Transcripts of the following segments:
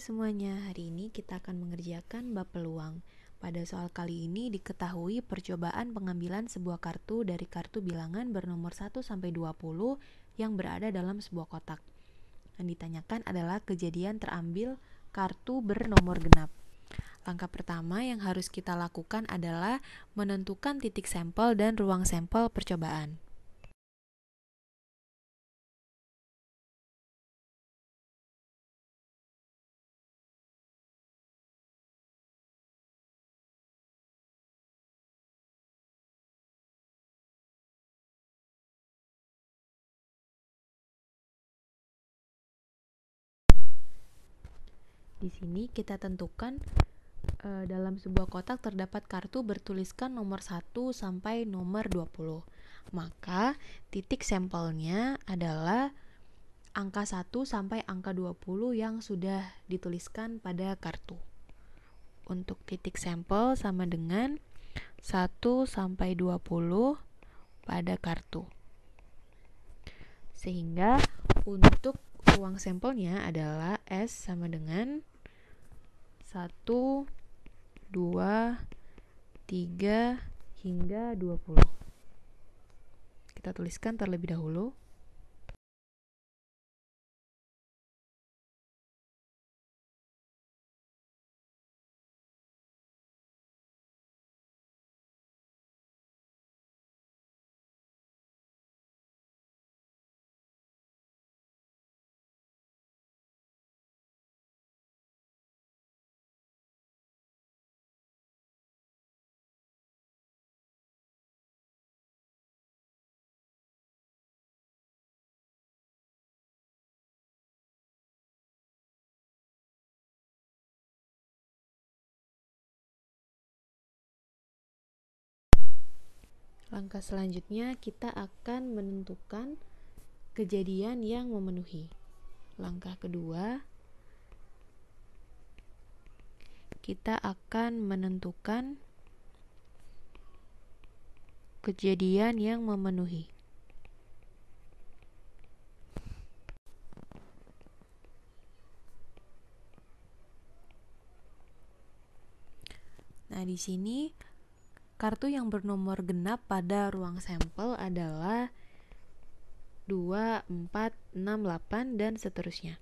semuanya, hari ini kita akan mengerjakan bab peluang. Pada soal kali ini diketahui percobaan pengambilan sebuah kartu dari kartu bilangan bernomor 1 sampai 20 yang berada dalam sebuah kotak. Yang ditanyakan adalah kejadian terambil kartu bernomor genap. Langkah pertama yang harus kita lakukan adalah menentukan titik sampel dan ruang sampel percobaan. Di sini kita tentukan e, dalam sebuah kotak terdapat kartu bertuliskan nomor 1 sampai nomor 20. Maka titik sampelnya adalah angka 1 sampai angka 20 yang sudah dituliskan pada kartu. Untuk titik sampel sama dengan 1 sampai 20 pada kartu. Sehingga untuk ruang sampelnya adalah S sama dengan 1, 2, 3, hingga 20. Kita tuliskan terlebih dahulu. Langkah selanjutnya kita akan menentukan kejadian yang memenuhi. Langkah kedua, kita akan menentukan kejadian yang memenuhi. Nah, di sini Kartu yang bernomor genap pada ruang sampel adalah 2, 4, 6, 8, dan seterusnya.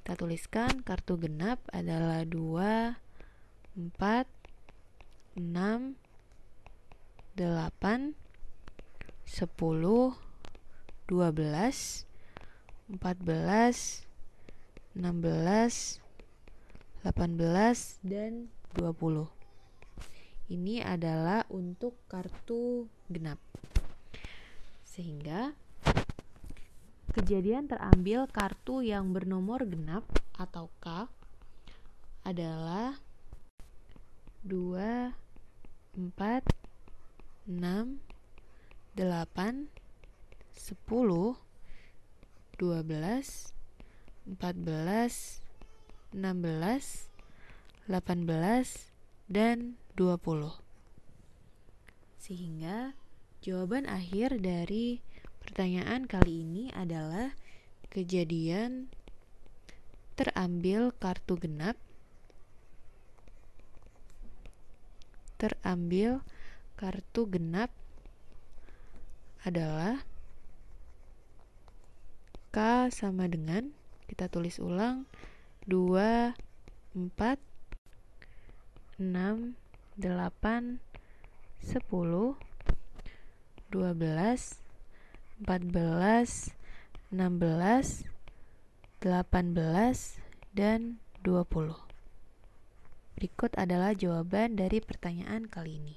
Kita tuliskan kartu genap adalah 2, 4, 6, 8, 10, 12, 14, 16, 18, dan 20 ini adalah untuk kartu genap. Sehingga kejadian terambil kartu yang bernomor genap atau K adalah 2 4 6 8 10 12 14 16 18 dan 2020. Sehingga jawaban akhir dari pertanyaan kali ini adalah kejadian terambil kartu genap terambil kartu genap adalah K sama dengan kita tulis ulang 2 4 6 8 10 12 14 16 18 dan 20. Berikut adalah jawaban dari pertanyaan kali ini.